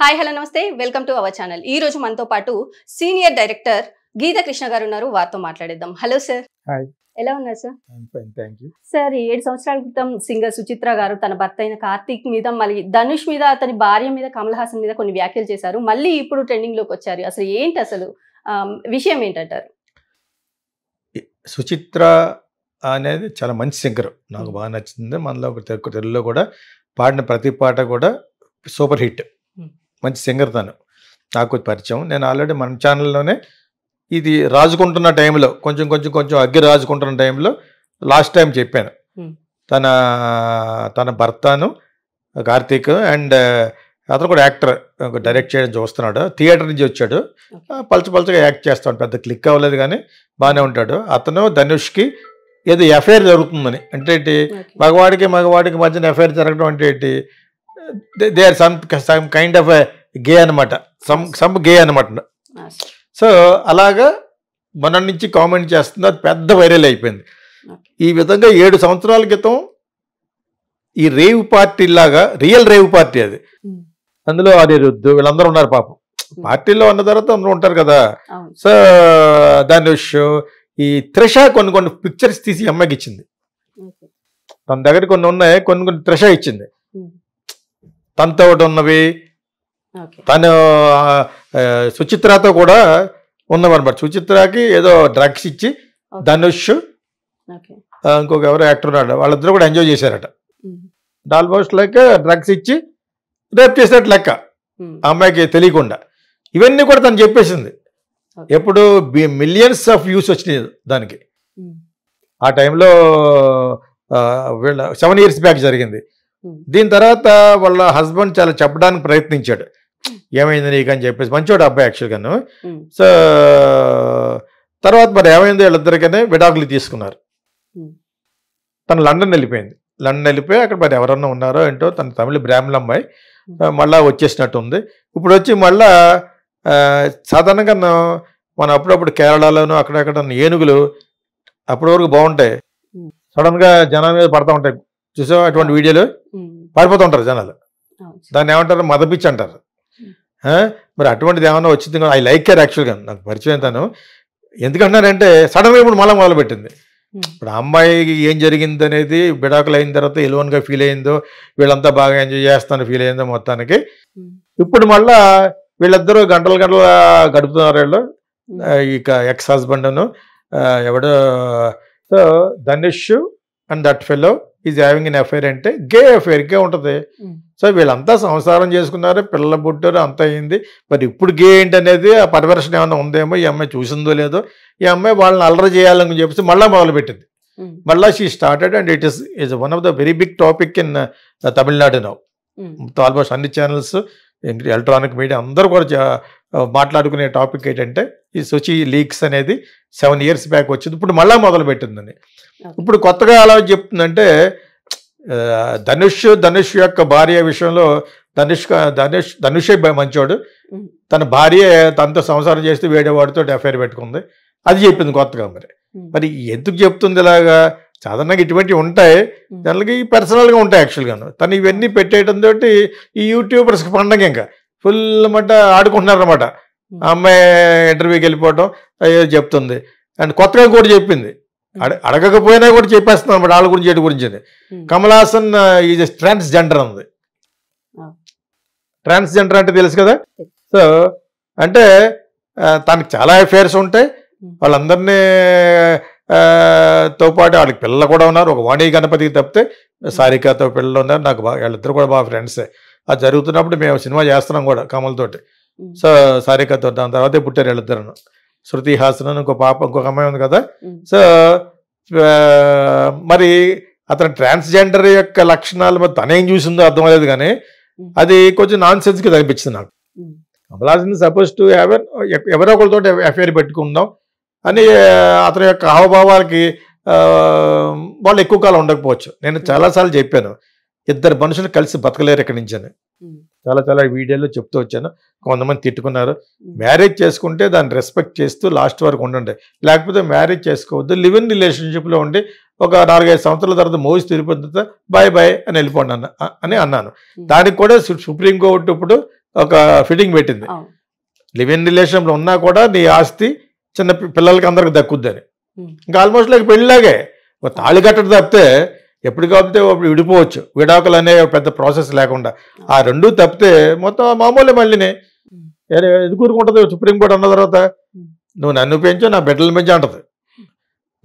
Hi hello నమస్తే welcome to our channel ఈ రోజు మనతో పాటు సీనియర్ డైరెక్టర్ గీత కృష్ణ గారు ఉన్నారు వారితో మాట్లాడేద్దాం హలో సార్ ఎలా ఉన్నారు సార్ సార్ ఏడు సంవత్సరాల క్రితం సింగర్ సుచిత్ర గారు తన భర్త అయిన కార్తీక్ మీద మళ్ళీ ధనుష్ మీద అతని భార్య మీద కమల్ హాసన్ మీద కొన్ని వ్యాఖ్యలు చేశారు మళ్ళీ ఇప్పుడు ట్రెండింగ్ లోకి వచ్చారు అసలు ఏంటి అసలు విషయం ఏంటంటారు సుచిత్ర అనేది చాలా మంచి సింగర్ నాకు hmm. బాగా నచ్చింది మనలో తెలుగులో కూడా పాడిన ప్రతి పాట కూడా సూపర్ హిట్ మంచి సింగర్ తను నాకు పరిచయం నేను ఆల్రెడీ మన ఛానల్లోనే ఇది రాజుకుంటున్న టైంలో కొంచెం కొంచెం కొంచెం అగ్గి రాజుకుంటున్న టైంలో లాస్ట్ టైం చెప్పాను తన తన భర్తను కార్తీక్ అండ్ అతను కూడా యాక్టర్ డైరెక్ట్ చేయడం చూస్తున్నాడు థియేటర్ నుంచి వచ్చాడు పలచ పలచగా యాక్ట్ చేస్తాడు పెద్ద క్లిక్ అవ్వలేదు కానీ బాగానే ఉంటాడు అతను ధనుష్కి ఏదో ఎఫ్ఐఆర్ జరుగుతుందని అంటే ఏంటి మగవాడికి మగవాడికి మధ్యన ఎఫ్ఐఆర్ జరగడం అంటే ఏంటి they are some some kind of gay అనమాట సమ్ సమ్ గే అనమాట సో అలాగా మన నుంచి కామెంట్ చేస్తుంది అది పెద్ద వైరల్ అయిపోయింది ఈ విధంగా ఏడు సంవత్సరాల క్రితం ఈ రేవ్ పార్టీ లాగా రియల్ రేవ్ పార్టీ అది hmm. అందులో అది రుద్దు వీళ్ళందరూ ఉన్నారు పాపం hmm. పార్టీలో ఉన్న తర్వాత అందరూ ఉంటారు కదా సో దాని విషయం ఈ త్రిష కొన్ని కొన్ని పిక్చర్స్ తీసి అమ్మాయికి ఇచ్చింది తన దగ్గర కొన్ని ఉన్నాయి కొన్ని కొన్ని త్రిష ఇచ్చింది తనతో ఉన్నవి తను సుచిత్రతో కూడా ఉన్నవన్నమాట సుచిత్రకి ఏదో డ్రగ్స్ ఇచ్చి ధనుష్ ఇంకొక ఎవరు యాక్టర్ ఉన్నాడు వాళ్ళిద్దరు కూడా ఎంజాయ్ చేశారట ఆల్మోస్ట్ లెక్క డ్రగ్స్ ఇచ్చి రేప్ చేసినట్టు లెక్క అమ్మాయికి తెలియకుండా ఇవన్నీ కూడా తను చెప్పేసింది ఎప్పుడు మిలియన్స్ ఆఫ్ వ్యూస్ వచ్చినాయి దానికి ఆ టైంలో వీళ్ళ సెవెన్ ఇయర్స్ బ్యాక్ జరిగింది దీని తర్వాత వాళ్ళ హస్బెండ్ చాలా చెప్పడానికి ప్రయత్నించాడు ఏమైంది నీకు అని చెప్పేసి మంచివాడు అబ్బాయి యాక్చువల్గాను సో తర్వాత మరి ఏమైంది వీళ్ళిద్దరికనే విడాకులు తీసుకున్నారు తను లండన్ వెళ్ళిపోయింది లండన్ వెళ్ళిపోయి అక్కడ మరి ఎవరన్నా ఉన్నారో ఏంటో తన తమిళ బ్రాహ్మణ అమ్మాయి మళ్ళీ వచ్చేసినట్టు ఉంది ఇప్పుడు వచ్చి మళ్ళా సాధారణంగా మనం అప్పుడప్పుడు కేరళలోను అక్కడక్కడ ఏనుగులు అప్పటి వరకు బాగుంటాయి సడన్గా జనం మీద పడతా ఉంటాయి చూసావు అటువంటి వీడియోలు పడిపోతుంటారు జనాలు దాన్ని ఏమంటారు మదపిచ్చి అంటారు మరి అటువంటిది ఏమన్నా వచ్చింది ఐ లైక్ కేర్ యాక్చువల్గా నాకు పరిచయం తను ఎందుకంటున్నారంటే సడన్గా ఇప్పుడు మళ్ళీ మొదలుపెట్టింది ఇప్పుడు అమ్మాయికి ఏం జరిగింది అనేది బిడాకులు అయిన తర్వాత ఎలోన్గా ఫీల్ అయిందో వీళ్ళంతా బాగా ఎంజాయ్ చేస్తాను ఫీల్ అయిందో మొత్తానికి ఇప్పుడు మళ్ళా వీళ్ళిద్దరూ గంటలు గంటలు గడుపుతున్నారు వీళ్ళు ఇక ఎక్స్ హస్బెండ్ను ఎవడో so Dhanush and that fellow is having an affair అంటే గే గే ఉంటుంది సో వీళ్ళంతా సంసారం చేసుకున్నారు పిల్లలు పుట్టారు అంత అయింది మరి ఇప్పుడు గే ఏంటి అనేది ఆ పర్వర్షన్ ఏమైనా ఉందేమో ఈ అమ్మాయి చూసిందో లేదో ఈ అమ్మాయి వాళ్ళని అల్లరి చేయాలని చెప్పేసి మళ్ళీ మొదలుపెట్టింది మళ్ళీ she started and it is is one of the very big topic in Tamil Nadu now almost అన్ని ఛానల్స్ ఎలక్ట్రానిక్ మీడియా అందరూ కూడా మాట్లాడుకునే టాపిక్ ఏంటంటే ఈ సుచి లీక్స్ అనేది సెవెన్ ఇయర్స్ బ్యాక్ వచ్చింది ఇప్పుడు మళ్ళీ మొదలు పెట్టిందని ఇప్పుడు కొత్తగా అలా చెప్తుందంటే ధనుష్ ధనుష్ యొక్క భార్య విషయంలో ధనుష్ ధనుష్ ధనుషే మంచోడు తన భార్య తనతో సంసారం చేస్తే వేడే వాడితో ఎఫ్ఐఆర్ పెట్టుకుంది అది చెప్పింది కొత్తగా మరి మరి ఎందుకు చెప్తుంది ఇలాగా సాధారణంగా ఇటువంటివి ఉంటాయి దానికి పర్సనల్గా ఉంటాయి యాక్చువల్గాను తను ఇవన్నీ పెట్టేయడం తోటి ఈ యూట్యూబర్స్కి పండగ ఇంకా ఫుల్ మట ఆడుకుంటున్నారనమాట అమ్మాయి ఇంటర్వ్యూకి అయ్యో చెప్తుంది అండ్ కొత్తగా కూడా చెప్పింది అడగకపోయినా కూడా చెప్పేస్తున్నాం వాళ్ళ గురించి వీటి గురించి Kamal Haasan is transgender ఉంది ట్రాన్స్ జెండర్ అంటే తెలుసు కదా సో అంటే తనకు చాలా అఫేర్స్ ఉంటాయి వాళ్ళందరినీ తో పాటు వాళ్ళకి పిల్లలు కూడా ఉన్నారు ఒక వాణి గణపతికి తప్పితే సారికాతో పిల్లలు ఉన్నారు నాకు బాగా వాళ్ళిద్దరు కూడా బాగా ఫ్రెండ్సే అది జరుగుతున్నప్పుడు మేము సినిమా చేస్తున్నాం కూడా తోటి సో సారికాతో దాని తర్వాతే పుట్టారు వీళ్ళిద్దరు శృతి హాసన్ అని ఇంకో పాప ఇంకొక అమ్మాయి ఉంది కదా సో మరి అతను ట్రాన్స్జెండర్ యొక్క లక్షణాలు మరి తనేం చూసిందో అర్థం అవ్వలేదు కానీ అది కొంచెం నాన్ కి అనిపించింది నాకు కమలాసన్ సపోజ్ టు ఎవర్ ఎవరో ఒకరితో ఎఫ్ఐఆర్ పెట్టుకుందాం అని అతని యొక్క హావభావాలకి వాళ్ళు ఎక్కువ కాలం ఉండకపోవచ్చు నేను చాలాసార్లు చెప్పాను ఇద్దరు మనుషులు కలిసి బతకలేరు ఎక్కడి నుంచి అని చాలా చాలా వీడియోలో చెప్తూ వచ్చాను కొంతమంది తిట్టుకున్నారు మ్యారేజ్ చేసుకుంటే దాన్ని రెస్పెక్ట్ చేస్తూ లాస్ట్ వరకు ఉండండి లేకపోతే మ్యారేజ్ చేసుకోవద్దు లివ్ ఇన్ రిలేషన్షిప్లో ఉండి ఒక నాలుగైదు సంవత్సరాల తర్వాత మోసి తిరిగిపోతుందా బాయ్ బాయ్ అని వెళ్ళిపోండి అన్న అని అన్నాను దానికి కూడా సుప్రీంకోర్టు ఇప్పుడు ఒక ఫిట్టింగ్ పెట్టింది లివ్ ఇన్ రిలేషన్లో ఉన్నా కూడా నీ ఆస్తి చిన్న పిల్లలకి అందరికి దక్కుద్దని ఇంకా ఆల్మోస్ట్ లైక్ పెళ్ళిలాగే తాళి కట్టడం తప్పితే ఎప్పుడు కాబట్టి అప్పుడు విడిపోవచ్చు విడాకులు అనే పెద్ద ప్రాసెస్ లేకుండా ఆ రెండు తప్పితే మొత్తం మామూలే మళ్ళీనే ఎందుకు ఊరుకుంటుంది సుప్రీంకోర్టు అన్న తర్వాత నువ్వు నన్ను పెంచు నా బిడ్డలు పెంచు అంటది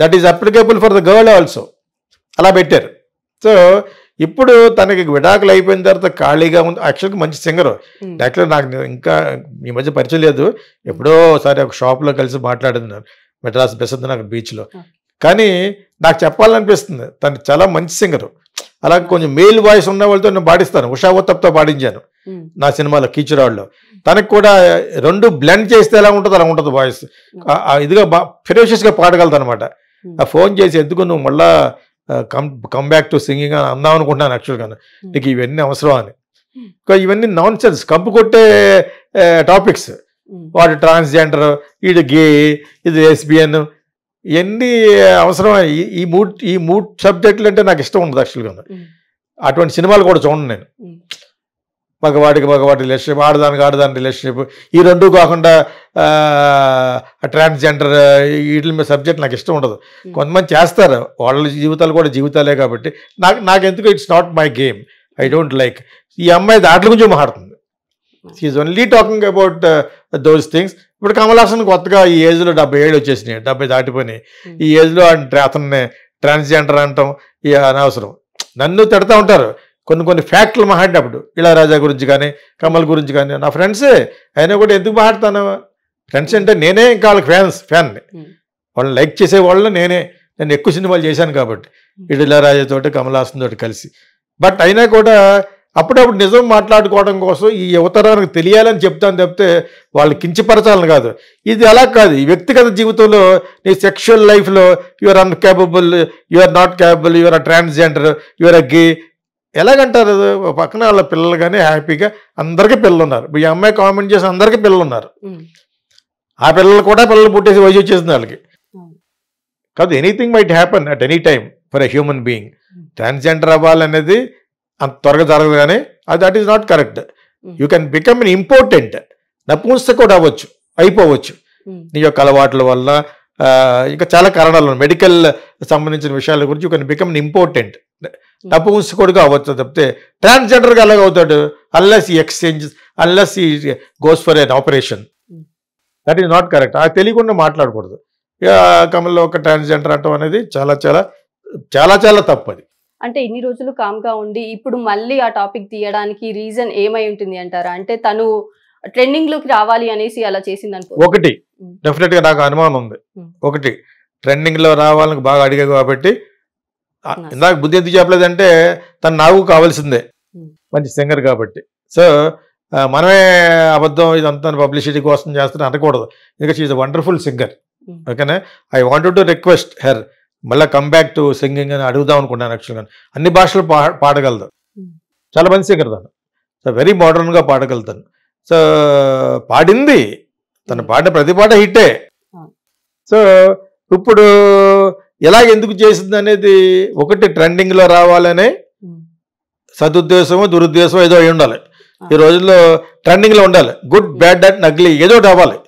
that is applicable for the girl also అలా పెట్టారు సో ఇప్పుడు తనకి విడాకులు అయిపోయిన తర్వాత ఖాళీగా ఉంది యాక్చువల్గా మంచి సింగర్ యాక్చువల్గా నాకు ఇంకా ఈ మధ్య పరిచయం లేదు ఎప్పుడో ఒకసారి ఒక షాప్లో కలిసి మాట్లాడుతున్నాను మెడ్రాస్ బెస్ నాకు బీచ్లో కానీ నాకు చెప్పాలనిపిస్తుంది తను చాలా మంచి సింగరు అలా కొంచెం మేల్ వాయిస్ ఉన్న వాళ్ళతో నేను పాటిస్తాను ఉషా ఉత్తప్తో పాడించాను నా సినిమాలో కీచురాళ్ళు తనకు కూడా రెండు బ్లెండ్ చేస్తే ఎలా ఉంటుంది అలా ఉంటుంది వాయిస్ ఇదిగా బా ఫిరోషియస్గా పాడగలదు అనమాట ఆ ఫోన్ చేసి ఎందుకు నువ్వు మళ్ళా come come back to singing అని అందాం అనుకుంటున్నాను యాక్చువల్గా నీకు ఇవన్నీ అవసరం అని ఇవన్నీ నాన్ సెన్స్ కంపు కొట్టే టాపిక్స్ వాడు ట్రాన్స్జెండర్ ఇది గే ఇది ఎస్బిఎన్ ఎన్ని అవసరం ఈ మూడ్ ఈ మూడ్ సబ్జెక్టులు అంటే నాకు ఇష్టం ఉండదు యాక్చువల్గా అటువంటి సినిమాలు కూడా చూడండి నేను మగవాడికి మగవాడి రిలేషన్షిప్ ఆడదానికి ఆడదాని రిలేషన్షిప్ ఈ రెండు కాకుండా ట్రాన్స్జెండర్ వీటి మీద సబ్జెక్ట్ నాకు ఇష్టం ఉండదు కొంతమంది చేస్తారు వాళ్ళ జీవితాలు కూడా జీవితాలే కాబట్టి నాకు నాకెందుకు it's not my game I don't like ఈ అమ్మాయి దాంట్లో గురించి మాట్లాడుతుంది is only talking about those things ఇప్పుడు కమల్ హాసన్ కొత్తగా ఈ ఏజ్లో డెబ్బై ఏళ్ళు వచ్చేసినాయి డెబ్బై దాటిపోయినాయి hmm. ఈ ఏజ్లో అతన్ని ట్రాన్స్జెండర్ అంటాం ఈ అనవసరం నన్ను తిడతా ఉంటారు కొన్ని కొన్ని ఫ్యాక్ట్లు మాట్లాడేటప్పుడు ఇలా రాజా గురించి కానీ కమల్ గురించి కానీ నా ఫ్రెండ్సే అయినా కూడా ఎందుకు మాట్లాడతాను ఫ్రెండ్స్ అంటే నేనే ఇంకా వాళ్ళకి ఫ్యాన్స్ ఫ్యాన్ని hmm. వాళ్ళు లైక్ చేసే వాళ్ళు నేనే నేను ఎక్కువ సినిమాలు చేశాను కాబట్టి ఇటు hmm. ఇళరాజాతోటి కమల్ హాసన్ తోటి కలిసి బట్ అయినా కూడా అప్పుడప్పుడు నిజం మాట్లాడుకోవడం కోసం ఈ యువతరానికి తెలియాలని చెప్తాను తప్పితే వాళ్ళు కించపరచాలని కాదు ఇది అలా కాదు వ్యక్తిగత జీవితంలో నీ సెక్షువల్ లైఫ్లో you're uncapable you're not capable you're a transgender you're a gay ఎలాగంటారు పక్కన వాళ్ళ పిల్లలు కానీ హ్యాపీగా అందరికీ పిల్లలు ఉన్నారు ఈ అమ్మాయి కామెంట్ చేసి అందరికీ పిల్లలు ఉన్నారు ఆ పిల్లలు కూడా పిల్లలు పుట్టేసి వయసు వచ్చేసింది వాళ్ళకి కాదు anything might happen at any time for a human being transgender అవ్వాలనేది అంత త్వరగా జరగదు కానీ that is not correct you can become an important కూడా అవ్వచ్చు అయిపోవచ్చు hmm. నీ యొక్క అలవాట్ల వల్ల ఇంకా చాలా కారణాలు ఉన్నాయి మెడికల్ సంబంధించిన విషయాల గురించి యూ కెన్ బికమ్ ఇంపార్టెంట్ కూడా అవ్వచ్చు తప్పితే ట్రాన్స్జెండర్గా అలాగే అవుతాడు అల్లెస్ ఈ ఎక్స్చేంజ్ అల్లెస్ ఈ goes for an operation that is not correct అది తెలియకుండా మాట్లాడకూడదు కమల్లో ఒక ట్రాన్స్జెండర్ అంటాం అనేది చాలా చాలా చాలా చాలా తప్పు అది అంటే ఇన్ని రోజులు కామ్గా ఉండి ఇప్పుడు మళ్ళీ ఆ టాపిక్ తీయడానికి రీజన్ ఏమై ఉంటుంది అంటారా అంటే తను ట్రెండింగ్ లోకి రావాలి అనేసి అలా చేసింది అనుకో ఒకటి డెఫినెట్ గా నాకు అనుమానం ఉంది ఒకటి ట్రెండింగ్ లో రావాలని బాగా అడిగా కాబట్టి ఇందాక బుద్ధి ఎందుకు చెప్పలేదంటే తను నాకు కావాల్సిందే మంచి సింగర్ కాబట్టి సో మనమే అబద్ధం ఇదంతా పబ్లిసిటీ కోసం చేస్తున్నా అనకూడదు ఎందుకంటే షీఈ్ వండర్ఫుల్ సింగర్ ఓకేనా I wanted to request her మళ్ళీ కంబ్యాక్ టు సింగింగ్ అని అడుగుదాం అనుకున్నాను యాక్చువల్గా అన్ని భాషలు పాడగలదు చాలా మంచి సింగర్ తను సో వెరీ మోడర్న్గా పాడగలుగుతాను సో పాడింది తను పాడిన ప్రతి పాట హిట్టే సో ఇప్పుడు ఎలా ఎందుకు చేసింది అనేది ఒకటి ట్రెండింగ్లో రావాలని సదుద్దేశమో దురుద్దేశమో ఏదో అయి ఉండాలి ఈ రోజుల్లో ట్రెండింగ్లో ఉండాలి గుడ్ బ్యాడ్ అండ్ నగ్లీ ఏదో ఒకటి అవ్వాలి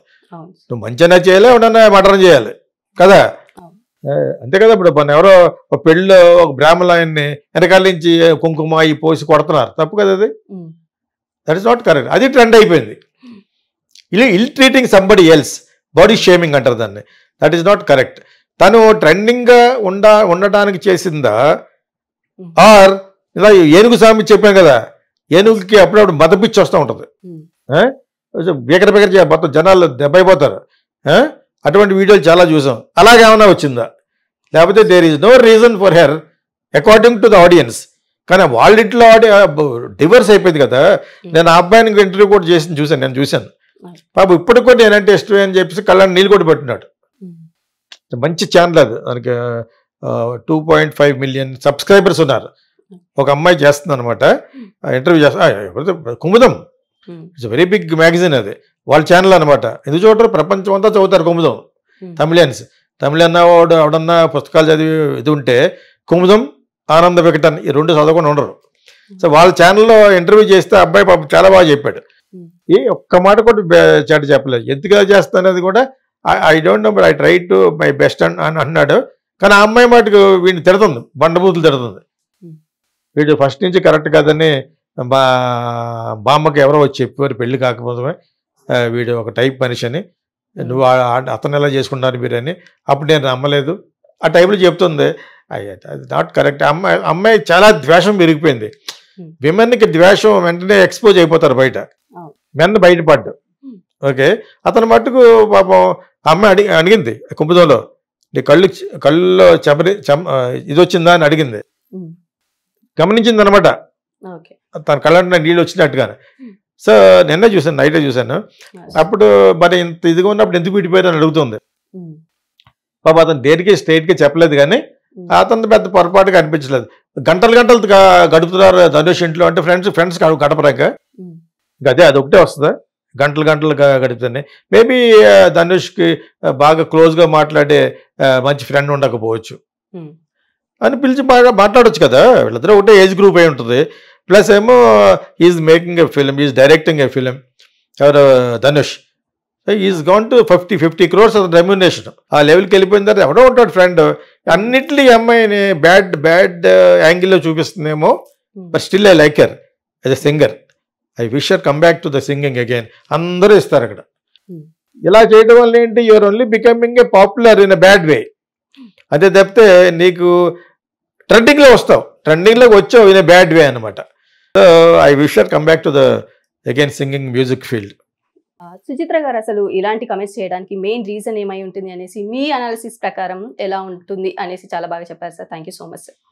నువ్వు మంచిగా చేయాలి ఏమన్నా మటన్ చేయాలి కదా అంతే కదా ఇప్పుడు మన ఎవరో ఒక పెళ్ళిలో ఒక బ్రాహ్మణాయన్ని వెనకాల నుంచి కుంకుమ అవి పోసి కొడుతున్నారు తప్పు కదా అది దట్ ఇస్ నాట్ కరెక్ట్ అది ట్రెండ్ అయిపోయింది ill ill treating somebody else body shaming అంటారు దాన్ని దట్ ఈస్ నాట్ కరెక్ట్ తను ట్రెండింగ్గా ఉండ ఉండటానికి చేసిందా ఆర్ ఇలా ఏనుగు స్వామి చెప్పాం కదా ఏనుగుకి అప్పుడప్పుడు మదపిచ్చి వస్తూ ఉంటుంది బీకర బీకర మొత్తం జనాలు దెబ్బైపోతారు అటువంటి వీడియోలు చాలా చూసాం అలాగేమైనా వచ్చిందా లేకపోతే there is no reason for her according to the audience కానీ వాళ్ళింట్లో ఆడి డివర్స్ అయిపోయింది కదా hmm. నేను ఆ అబ్బాయిని ఇంటర్వ్యూ కూడా చేసి చూశాను నేను చూశాను పాప hmm. ఇప్పుడు కూడా నేనంటే ఇష్టం అని చెప్పేసి కళ్ళని నీళ్ళు కూడా పెట్టినాడు hmm. మంచి ఛానల్ అది దానికి two point five million subscribers ఉన్నారు ఒక అమ్మాయి చేస్తుంది అనమాట ఇంటర్వ్యూ చేస్తా Kumudam it's very big magazine అది వాళ్ళ ఛానల్ అనమాట ఎందుకు చూడరు ప్రపంచం అంతా చదువుతారు కుముదం తమిళియన్స్ అన్న వాడు ఎవడన్నా పుస్తకాలు చదివి ఇది ఉంటే కుముదం ఆనంద వికటన్ ఈ రెండు చదవకుండా ఉండరు సో వాళ్ళ ఛానల్లో ఇంటర్వ్యూ చేస్తే అబ్బాయి పాప చాలా బాగా చెప్పాడు ఏ ఒక్క మాట కూడా చాటు చెప్పలేదు ఎందుకు చేస్తానది కూడా I don't know but I try to my best అని అన్నాడు కానీ ఆ అమ్మాయి మాటకు వీడిని తిడుతుంది బండబూతులు తిడుతుంది వీడు ఫస్ట్ నుంచి కరెక్ట్ కాదని బా బామ్మకి ఎవరో వచ్చి చెప్పారు పెళ్లి కాకపోతే వీడు ఒక టైప్ మనిషి అని నువ్వు అతను ఎలా చేసుకుంటారు మీరని అప్పుడు నేను నమ్మలేదు ఆ టైప్లో చెప్తుంది అది నాట్ కరెక్ట్ అమ్మాయి అమ్మాయి చాలా ద్వేషం పెరిగిపోయింది విమెన్కి ద్వేషం వెంటనే ఎక్స్పోజ్ అయిపోతారు బయట మెన్ బయటపడ్డు ఓకే అతని మట్టుకు పాపం అమ్మాయి అడిగి అడిగింది కుంభదంలో నీ కళ్ళు కళ్ళులో చెమరి ఇది వచ్చిందా అని అడిగింది గమనించింది అనమాట తన కళ్ళంటే నీళ్ళు వచ్చినట్టుగానే సో నిన్న చూసాను నైట్ చూశాను అప్పుడు మరి ఇంత ఇదిగా ఉన్నప్పుడు ఎందుకు విడిపోయారని అడుగుతుంది hmm. పాప అతను దేనికి స్టేట్కి చెప్పలేదు కానీ hmm. అతను పెద్ద పొరపాటుగా అనిపించలేదు గంటలు గంటలు గడుపుతున్నారు ధనుష్ ఇంట్లో అంటే ఫ్రెండ్స్ ఫ్రెండ్స్ గడపరాక గదే hmm. అది ఒకటే వస్తుంది గంటలు గంటలు గడుపుతాయి మేబీ ధనుష్కి బాగా క్లోజ్గా మాట్లాడే మంచి ఫ్రెండ్ ఉండకపోవచ్చు అని పిలిచి బాగా మాట్లాడవచ్చు కదా వీళ్ళిద్దరూ ఒకటే ఏజ్ గ్రూప్ అయి ఉంటుంది ప్లస్ ఏమో is making a film is directing a film ఎవరు Dhanush is gone to fifty fifty crores remuneration ఆ లెవెల్కి వెళ్ళిపోయిన తర్వాత ఎవడో ఉంటాడు ఫ్రెండ్ అన్నింటినీ అమ్మాయిని బ్యాడ్ బ్యాడ్ యాంగిల్లో చూపిస్తుందేమో but still I like her as a singer I wish her come back to the singing again అందరూ ఇస్తారు అక్కడ hmm. ఇలా చేయడం వల్ల ఏంటి you're only becoming a popular in a bad way అదే తప్పితే నీకు ట్రెండింగ్లో వస్తావు ట్రెండింగ్లోకి వచ్చావు ఇన్ ఏ బ్యాడ్ వే అనమాట so I wish her come back to the again singing music field Suchitra గారు అసలు ఇలాంటి కమెంట్స్ చేయడానికి మెయిన్ రీజన్ ఏమై ఉంటుంది అనేసి మీ అనాలిసిస్ ప్రకారం ఎలా ఉంటుంది అనేసి చాలా బాగా చెప్పారు sir thank so much sir